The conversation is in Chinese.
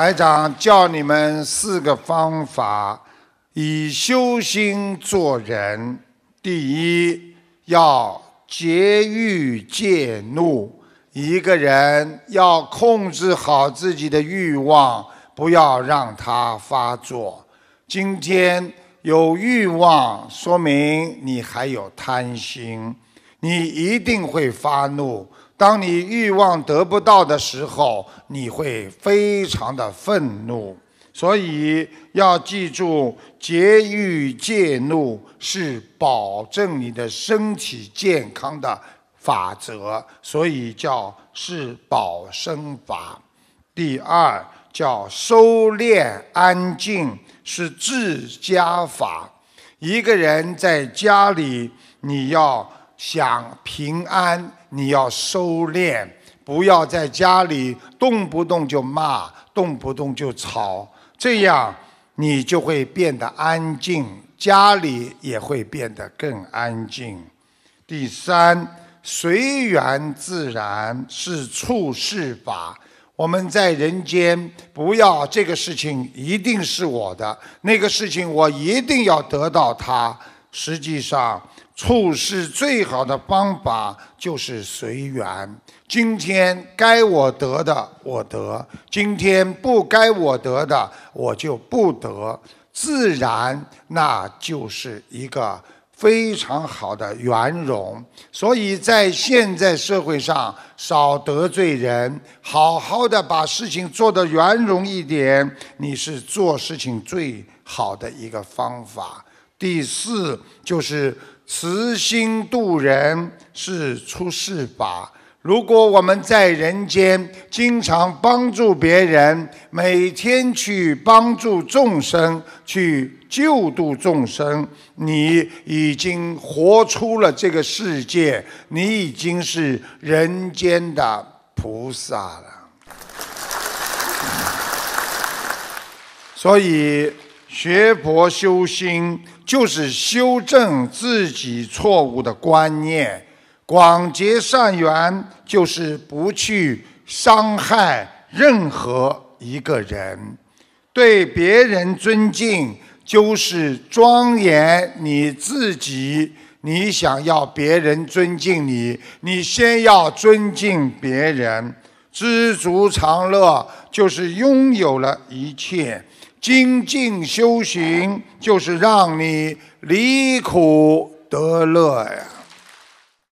台长教你们四个方法，以修心做人。第一，要节欲戒怒。一个人要控制好自己的欲望，不要让它发作。今天有欲望，说明你还有贪心，你一定会发怒。当你欲望得不到的时候，你会非常的愤怒，所以要记住，节欲戒怒是保证你的身体健康的法则，所以叫是保身法。第二叫收敛安静是治家法。一个人在家里，你要。想平安，你要收敛，不要在家里动不动就骂，动不动就吵，这样你就会变得安静，家里也会变得更安静。第三，随缘自然是处事法，我们在人间不要这个事情一定是我的，那个事情我一定要得到它。实际上，处事最好的方法就是随缘。今天该我得的我得，今天不该我得的我就不得。自然，那就是一个非常好的圆融。所以在现在社会上，少得罪人，好好的把事情做得圆融一点，你是做事情最好的一个方法。第四就是慈心度人是出世法。如果我们在人间经常帮助别人，每天去帮助众生，去救度众生，你已经活出了这个世界，你已经是人间的菩萨了。所以。学佛修心，就是修正自己错误的观念；广结善缘，就是不去伤害任何一个人；对别人尊敬，就是庄严你自己。你想要别人尊敬你，你先要尊敬别人。知足常乐，就是拥有了一切；精进修行，就是让你离苦得乐呀。